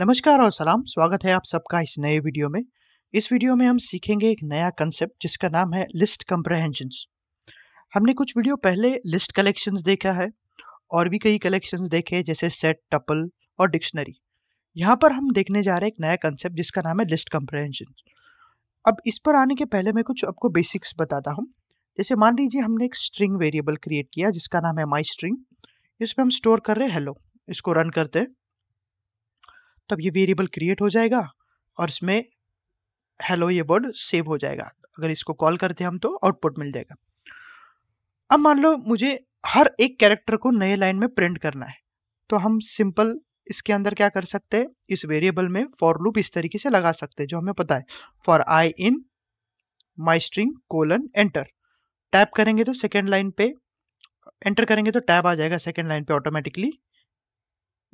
नमस्कार और सलाम स्वागत है आप सबका इस नए वीडियो में इस वीडियो में हम सीखेंगे एक नया कंसेप्ट जिसका नाम है लिस्ट कंप्रहेंशन हमने कुछ वीडियो पहले लिस्ट कलेक्शन देखा है और भी कई कलेक्शन देखे जैसे सेट टपल और डिक्शनरी यहाँ पर हम देखने जा रहे हैं एक नया कंसेप्ट जिसका नाम है लिस्ट कंप्रहेंशन अब इस पर आने के पहले मैं कुछ आपको बेसिक्स बताता हूँ जैसे मान लीजिए हमने एक स्ट्रिंग वेरिएबल क्रिएट किया जिसका नाम है माई स्ट्रिंग इसमें हम स्टोर कर रहे हैं हेलो इसको रन करते हैं तब ये वेरिएबल क्रिएट हो जाएगा और इसमें हेलो ये वर्ड सेव हो जाएगा अगर इसको कॉल करते हम तो आउटपुट मिल जाएगा अब मान लो मुझे हर एक कैरेक्टर को नए लाइन में प्रिंट करना है तो हम सिंपल इसके अंदर क्या कर सकते हैं इस वेरिएबल में फॉर लूप इस तरीके से लगा सकते हैं जो हमें पता है for I in my string colon enter tap करेंगे तो सेकेंड लाइन पे एंटर करेंगे तो टैब आ जाएगा सेकेंड लाइन पे ऑटोमेटिकली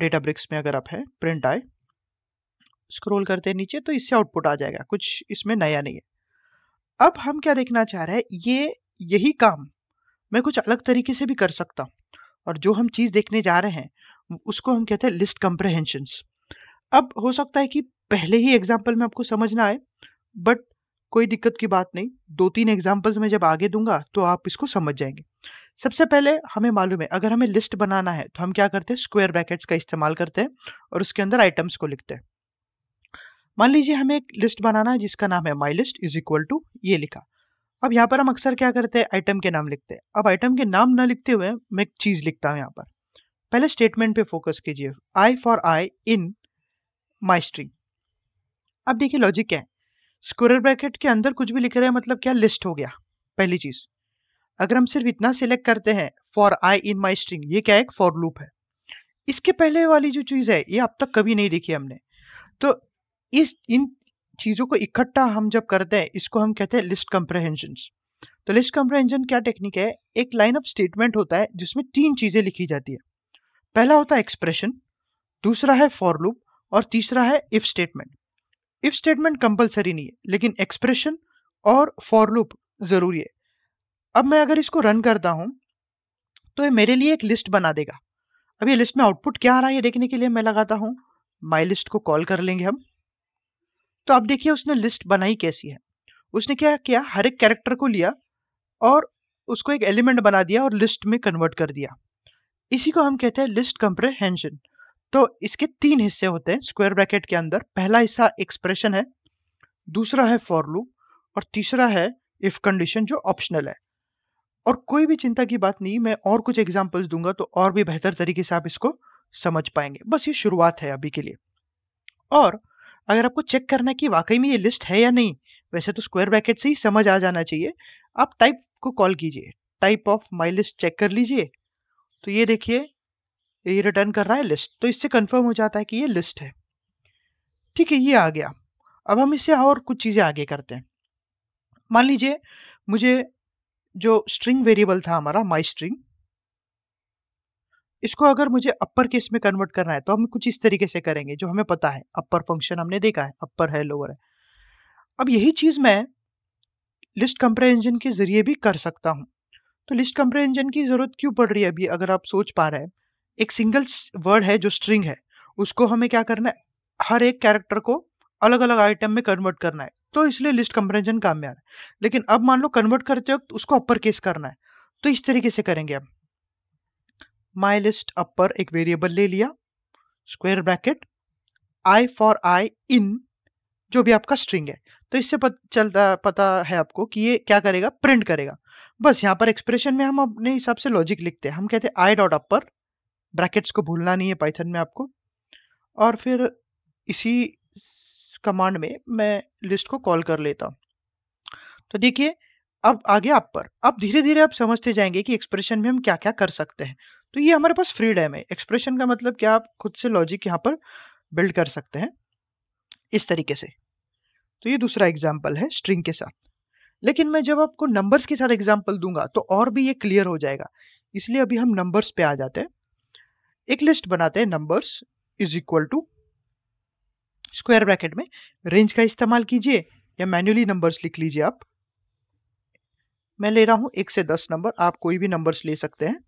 डेटा ब्रिक्स में अगर आप है प्रिंट आए स्क्रोल करते हैं नीचे तो इससे आउटपुट आ जाएगा कुछ इसमें नया नहीं है अब हम क्या देखना चाह रहे हैं ये यही काम मैं कुछ अलग तरीके से भी कर सकता हूँ और जो हम चीज़ देखने जा रहे हैं उसको हम कहते हैं लिस्ट कम्प्रहेंशंस अब हो सकता है कि पहले ही एग्जाम्पल में आपको समझ ना आए बट कोई दिक्कत की बात नहीं दो तीन एग्जाम्पल्स मैं जब आगे दूंगा तो आप इसको समझ जाएंगे सबसे पहले हमें मालूम है अगर हमें लिस्ट बनाना है तो हम क्या करते हैं स्क्वायर ब्रैकेट्स का इस्तेमाल करते हैं और उसके अंदर आइटम्स को लिखते हैं मान लीजिए हमें एक लिस्ट बनाना है जिसका नाम है my list is equal to ये लिखा अब यहाँ पर हम अक्सर क्या करते हैं आइटम के नाम लिखते हैं अब आइटम के नाम ना लिखते हुए मैं एक चीज़ लिखता हूँ यहाँ पर पहले स्टेटमेंट पे फोकस कीजिए आई for I in my string अब देखिए लॉजिक क्या है स्क्वायर ब्रैकेट के अंदर कुछ भी लिख रहे हैं मतलब क्या लिस्ट हो गया पहली चीज़ अगर हम सिर्फ इतना सिलेक्ट करते हैं for I in my string ये क्या है फॉर लूप है इसके पहले वाली जो चीज़ है ये अब तक कभी नहीं देखी हमने तो इस इन चीज़ों को इकट्ठा हम जब करते हैं इसको हम कहते हैं लिस्ट कंप्रहेंशन तो लिस्ट कंप्रहेंशन क्या टेक्निक है एक लाइन ऑफ स्टेटमेंट होता है जिसमें तीन चीज़ें लिखी जाती है पहला होता है एक्सप्रेशन दूसरा है फॉर लूप और तीसरा है if statement if statement compulsory नहीं है लेकिन एक्सप्रेशन और फॉर लूप ज़रूरी है अब मैं अगर इसको रन करता हूँ तो ये मेरे लिए एक लिस्ट बना देगा अब ये लिस्ट में आउटपुट क्या आ रहा है ये देखने के लिए मैं लगाता हूँ माई लिस्ट को कॉल कर लेंगे हम तो आप देखिए उसने लिस्ट बनाई कैसी है उसने क्या किया हर एक कैरेक्टर को लिया और उसको एक एलिमेंट बना दिया और लिस्ट में कन्वर्ट कर दिया इसी को हम कहते हैं लिस्ट कंप्रेहेंशन तो इसके तीन हिस्से होते हैं स्क्वायर ब्रैकेट के अंदर पहला हिस्सा एक्सप्रेशन है दूसरा है फॉर लूप और तीसरा है इफ कंडीशन जो ऑप्शनल है और कोई भी चिंता की बात नहीं मैं और कुछ एग्जाम्पल्स दूंगा तो और भी बेहतर तरीके से आप इसको समझ पाएंगे बस ये शुरुआत है अभी के लिए और अगर आपको चेक करना है कि वाकई में ये लिस्ट है या नहीं वैसे तो स्क्वायर ब्रैकेट से ही समझ आ जाना चाहिए आप टाइप को कॉल कीजिए type of my list check कर लीजिए तो ये देखिए ये रिटर्न कर रहा है लिस्ट तो इससे कन्फर्म हो जाता है कि ये लिस्ट है ठीक है ये आ गया अब हम इससे और कुछ चीज़ें आगे करते हैं मान लीजिए मुझे जो स्ट्रिंग वेरिएबल था हमारा माई स्ट्रिंग इसको अगर मुझे अपर केस में कन्वर्ट करना है तो हम कुछ इस तरीके से करेंगे जो हमें पता है अपर फंक्शन हमने देखा है अपर है लोअर है अब यही चीज़ मैं लिस्ट कंपेरिजन के ज़रिए भी कर सकता हूँ तो लिस्ट कंपेरिजन की ज़रूरत क्यों पड़ रही है अभी अगर आप सोच पा रहे हैं एक सिंगल वर्ड है जो स्ट्रिंग है उसको हमें क्या करना है हर एक कैरेक्टर को अलग अलग आइटम में कन्वर्ट करना है तो इसलिए लिस्ट कंपेरिजन काम में आ रहा है लेकिन अब मान लो कन्वर्ट करते वक्त उसको अपर केस करना है तो इस तरीके से करेंगे आप माई लिस्ट अपर एक वेरिएबल ले लिया square bracket I for I in जो भी आपका स्ट्रिंग है तो इससे पत, चलता पता है आपको कि ये क्या करेगा प्रिंट करेगा बस यहाँ पर एक्सप्रेशन में हम अपने हिसाब से लॉजिक लिखते हैं हम कहते हैं आई डॉट अपर ब्रैकेट्स को भूलना नहीं है पाइथन में आपको और फिर इसी कमांड में मैं लिस्ट को कॉल कर लेता हूँ तो देखिए अब आगे अपर अब धीरे धीरे आप समझते जाएंगे कि एक्सप्रेशन में हम क्या क्या कर सकते हैं तो ये हमारे पास फ्री डैम है एक्सप्रेशन का मतलब क्या आप खुद से लॉजिक यहाँ पर बिल्ड कर सकते हैं इस तरीके से तो ये दूसरा एग्जाम्पल है स्ट्रिंग के साथ लेकिन मैं जब आपको नंबर्स के साथ एग्जाम्पल दूंगा तो और भी ये क्लियर हो जाएगा इसलिए अभी हम नंबर्स पे आ जाते हैं एक लिस्ट बनाते हैं numbers is equal to square bracket में रेंज का इस्तेमाल कीजिए या मैन्युअली नंबर्स लिख लीजिए आप मैं ले रहा हूं एक से दस नंबर आप कोई भी नंबर्स ले सकते हैं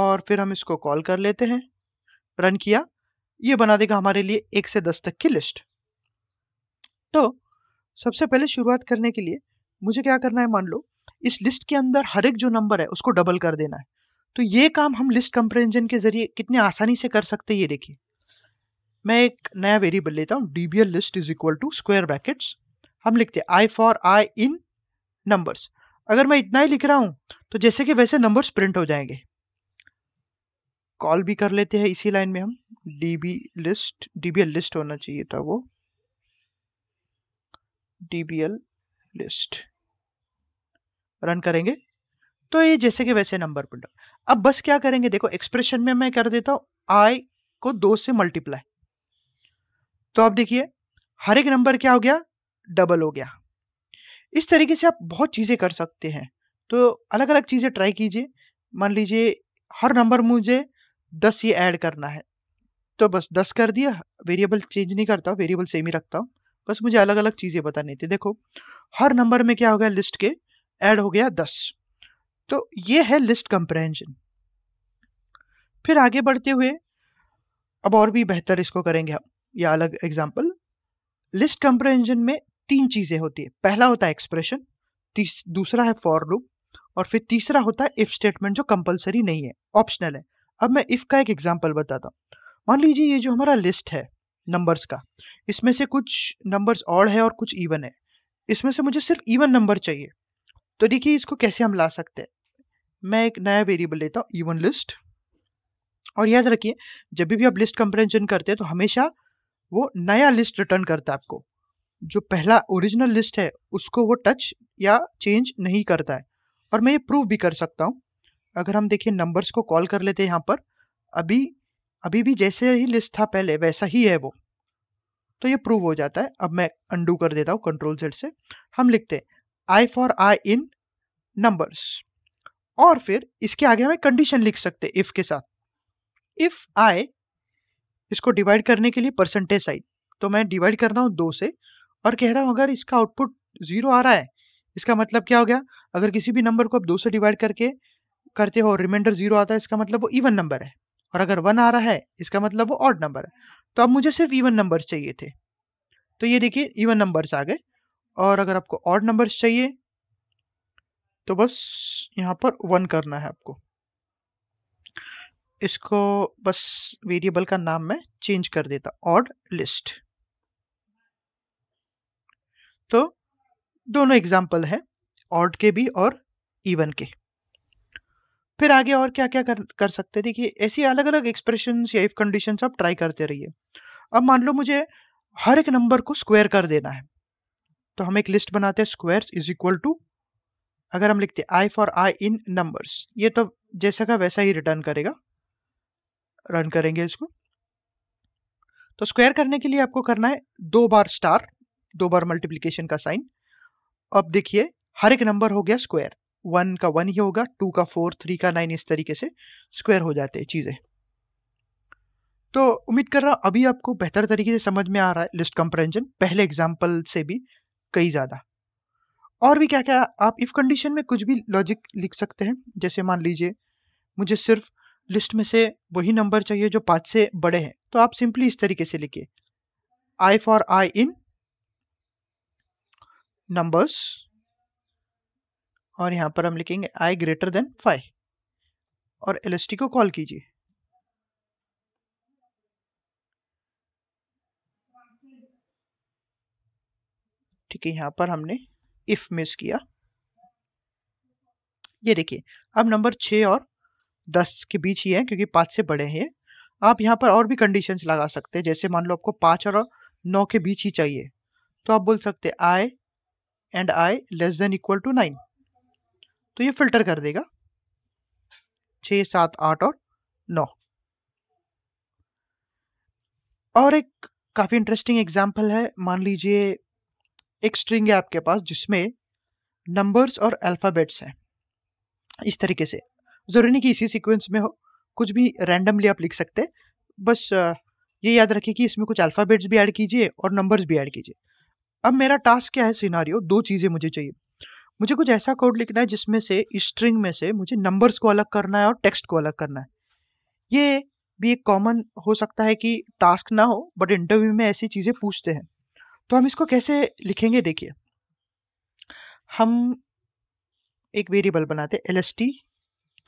और फिर हम इसको कॉल कर लेते हैं रन किया ये बना देगा हमारे लिए एक से दस तक की लिस्ट तो सबसे पहले शुरुआत करने के लिए मुझे क्या करना है मान लो इस लिस्ट के अंदर हर एक जो नंबर है उसको डबल कर देना है तो ये काम हम लिस्ट कंपेरिजन के जरिए कितने आसानी से कर सकते हैं ये देखिए मैं एक नया वेरिएबल लेता हूँ D list is equal to square brackets हम लिखते हैं आई फॉर आई इन नंबर्स अगर मैं इतना ही लिख रहा हूँ तो जैसे कि वैसे नंबर्स प्रिंट हो जाएंगे कॉल भी कर लेते हैं इसी लाइन में हम D B list D B L list होना चाहिए था वो D B L list run करेंगे तो ये जैसे कि वैसे नंबर बिल्डर अब बस क्या करेंगे देखो एक्सप्रेशन में मैं कर देता हूँ आई को दो से मल्टीप्लाई तो आप देखिए हर एक नंबर क्या हो गया डबल हो गया इस तरीके से आप बहुत चीज़ें कर सकते हैं तो अलग अलग चीज़ें ट्राई कीजिए मान लीजिए हर नंबर मुझे दस ये ऐड करना है तो बस दस कर दिया वेरिएबल चेंज नहीं करता वेरिएबल सेम ही रखता हूँ बस मुझे अलग अलग चीज़ें बतानी थी देखो हर नंबर में क्या हो गया लिस्ट के ऐड हो गया दस तो ये है लिस्ट कंप्रहेंशन फिर आगे बढ़ते हुए अब और भी बेहतर इसको करेंगे हम या अलग एग्जाम्पल लिस्ट कंप्रहेंशन में तीन चीज़ें होती है पहला होता है एक्सप्रेशन दूसरा है फॉर लूप और फिर तीसरा होता है इफ स्टेटमेंट जो कंपलसरी नहीं है ऑप्शनल है अब मैं इफ़ का एक एग्जाम्पल बताता हूँ मान लीजिए ये जो हमारा लिस्ट है नंबर्स का इसमें से कुछ नंबर्स ऑड है और कुछ इवन है इसमें से मुझे सिर्फ इवन नंबर चाहिए तो देखिए इसको कैसे हम ला सकते हैं मैं एक नया वेरिएबल लेता हूँ इवन लिस्ट और याद रखिए जब भी आप लिस्ट कंपेरिजन करते हैं तो हमेशा वो नया लिस्ट रिटर्न करता है आपको जो पहला ओरिजिनल लिस्ट है उसको वो टच या चेंज नहीं करता है और मैं ये प्रूव भी कर सकता हूँ अगर हम देखिए नंबर्स को कॉल कर लेते हैं यहाँ पर अभी अभी भी जैसे ही लिस्ट था पहले वैसा ही है वो तो ये प्रूव हो जाता है अब मैं अंडू कर देता हूँ कंट्रोल सेट से हम लिखते हैं आई फॉर आई इन नंबर्स और फिर इसके आगे हमें कंडीशन लिख सकते हैं इफ़ के साथ इफ़ आई इसको डिवाइड करने के लिए परसेंटेज साइन तो मैं डिवाइड कर रहा हूँ दो से और कह रहा हूँ अगर इसका आउटपुट ज़ीरो आ रहा है इसका मतलब क्या हो गया अगर किसी भी नंबर को आप दो से डिवाइड करके करते हो रिमाइंडर जीरो आता है इसका मतलब वो इवन नंबर है और अगर वन आ रहा है इसका मतलब वो ऑड नंबर है तो अब मुझे सिर्फ इवन नंबर्स चाहिए थे तो ये देखिए इवन नंबर्स आ गए और अगर आपको ऑड नंबर्स चाहिए तो बस यहाँ पर वन करना है आपको इसको बस वेरिएबल का नाम मैं चेंज कर देता ऑड लिस्ट तो दोनों एग्जाम्पल है ऑड के भी और इवन के फिर आगे और क्या-क्या कर कर सकते हैं? देखिए, ऐसी अलग-अलग एक्सप्रेशन या इफ कंडीशन आप ट्राई करते रहिए। अब मान लो मुझे हर एक नंबर को स्क्वायर कर देना है। तो हम एक लिस्ट बनाते हैं स्क्वायर्स इज़ इक्वल टू अगर हम लिखते हैं आई फॉर आई इन नंबर्स ये तो जैसा का वैसा ही रिटर्न करेगा। रन करेंगे इसको। तो स्क्वायर करने के लिए आपको करना है दो बार स्टार, दो बार मल्टीप्लिकेशन का साइन। अब देखिए हर एक नंबर हो गया स्क्वायर। वन का वन ही होगा टू का फोर थ्री का नाइन इस तरीके से स्क्वायर हो जाते हैं चीज़ें तो उम्मीद कर रहा हूँ अभी आपको बेहतर तरीके से समझ में आ रहा है लिस्ट कंपेरिजन पहले एग्जाम्पल से भी कई ज़्यादा और भी क्या क्या आप इफ़ कंडीशन में कुछ भी लॉजिक लिख सकते हैं जैसे मान लीजिए मुझे सिर्फ लिस्ट में से वही नंबर चाहिए जो पाँच से बड़े हैं तो आप सिंपली इस तरीके से लिखिए आई फॉर आई इन नंबर्स और यहाँ पर हम लिखेंगे आई ग्रेटर देन फाइव और एल को कॉल कीजिए ठीक है यहाँ पर हमने इफ मिस किया ये देखिए अब नंबर छः और दस के बीच ही है क्योंकि पाँच से बड़े हैं आप यहाँ पर और भी कंडीशंस लगा सकते हैं जैसे मान लो आपको पाँच और नौ के बीच ही चाहिए तो आप बोल सकते I and I less than equal to nine तो ये फिल्टर कर देगा छ सात आठ और नौ और एक काफ़ी इंटरेस्टिंग एग्जाम्पल है मान लीजिए एक स्ट्रिंग है आपके पास जिसमें नंबर्स और अल्फ़ाबेट्स हैं इस तरीके से ज़रूरी नहीं कि इसी सीक्वेंस में हो कुछ भी रैंडमली आप लिख सकते बस ये याद रखिए कि इसमें कुछ अल्फ़ाबेट्स भी ऐड कीजिए और नंबर्स भी ऐड कीजिए अब मेरा टास्क क्या है सिनारियो दो चीज़ें मुझे चाहिए मुझे कुछ ऐसा कोड लिखना है जिसमें से स्ट्रिंग में से मुझे नंबर्स को अलग करना है और टेक्स्ट को अलग करना है ये भी एक कॉमन हो सकता है कि टास्क ना हो बट इंटरव्यू में ऐसी चीज़ें पूछते हैं तो हम इसको कैसे लिखेंगे देखिए हम एक वेरिएबल बनाते L S T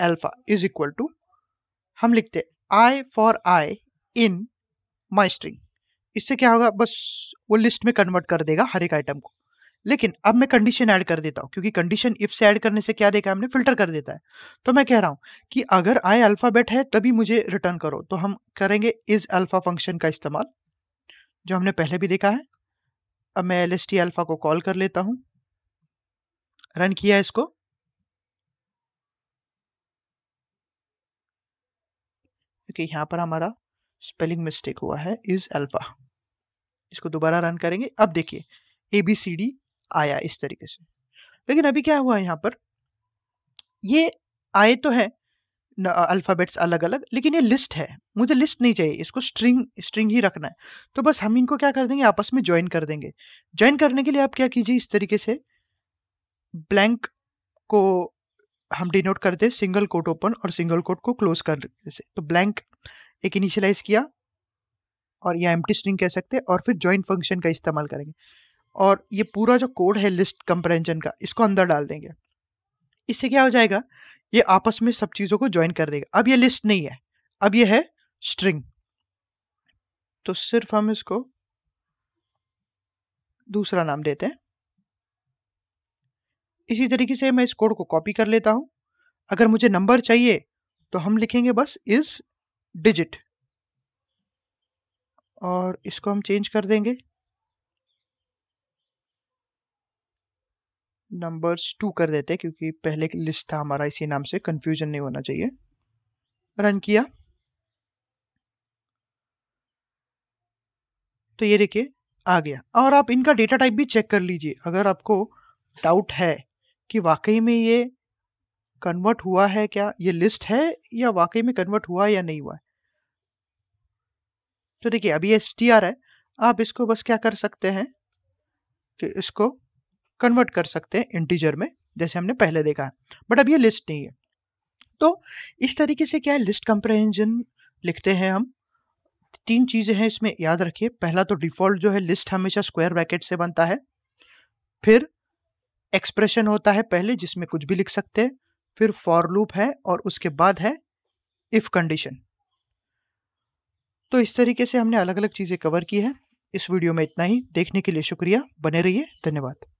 alpha is equal to हम लिखते आई for I in my string इससे क्या होगा बस वो लिस्ट में कन्वर्ट कर देगा हर एक आइटम को लेकिन अब मैं कंडीशन ऐड कर देता हूँ क्योंकि कंडीशन इफ से ऐड करने से क्या देखा हमने फिल्टर कर देता है तो मैं कह रहा हूँ कि अगर आई अल्फ़ाबेट है तभी मुझे रिटर्न करो तो हम करेंगे इज अल्फ़ा फंक्शन का इस्तेमाल जो हमने पहले भी देखा है अब मैं एल एस टी अल्फ़ा को कॉल कर लेता हूँ रन किया इसको क्योंकि okay, यहाँ पर हमारा स्पेलिंग मिस्टेक हुआ है इज अल्फ़ा इसको दोबारा रन करेंगे अब देखिए ए बी सी डी आया इस तरीके से लेकिन अभी क्या हुआ यहाँ पर ये आए तो है अल्फ़ाबेट्स अलग अलग लेकिन ये लिस्ट है मुझे लिस्ट नहीं चाहिए इसको स्ट्रिंग स्ट्रिंग ही रखना है तो बस हम इनको क्या कर देंगे आपस में ज्वाइन कर देंगे ज्वाइन करने के लिए आप क्या कीजिए इस तरीके से ब्लैंक को हम डिनोट करते हैं सिंगल कोट ओपन और सिंगल कोट को क्लोज कर से तो ब्लैंक एक इनिशियलाइज किया और या एम्प्टी स्ट्रिंग कह सकते हैं और फिर ज्वाइन फंक्शन का इस्तेमाल करेंगे और ये पूरा जो कोड है लिस्ट कंपेरिजन का इसको अंदर डाल देंगे इससे क्या हो जाएगा ये आपस में सब चीज़ों को ज्वाइन कर देगा अब ये लिस्ट नहीं है अब ये है स्ट्रिंग तो सिर्फ हम इसको दूसरा नाम देते हैं इसी तरीके से मैं इस कोड को कॉपी कर लेता हूँ अगर मुझे नंबर चाहिए तो हम लिखेंगे बस इज डिजिट और इसको हम चेंज कर देंगे नंबर्स टू कर देते क्योंकि पहले लिस्ट था हमारा इसी नाम से कंफ्यूजन नहीं होना चाहिए रन किया तो ये देखिए आ गया और आप इनका डेटा टाइप भी चेक कर लीजिए अगर आपको डाउट है कि वाकई में ये कन्वर्ट हुआ है क्या ये लिस्ट है या वाकई में कन्वर्ट हुआ या नहीं हुआ है तो देखिए अभी एस टी आर है आप इसको बस क्या कर सकते हैं कि इसको कन्वर्ट कर सकते हैं इंटीजर में जैसे हमने पहले देखा है बट अब ये लिस्ट नहीं है तो इस तरीके से क्या है लिस्ट कंप्रहेंजन लिखते हैं हम तीन चीज़ें हैं इसमें याद रखिए पहला तो डिफ़ॉल्ट जो है लिस्ट हमेशा स्क्वायर ब्रैकेट से बनता है फिर एक्सप्रेशन होता है पहले जिसमें कुछ भी लिख सकते हैं फिर फॉर लूप है और उसके बाद है इफ़ कंडीशन तो इस तरीके से हमने अलग अलग चीज़ें कवर की है इस वीडियो में इतना ही देखने के लिए शुक्रिया बने रहिए धन्यवाद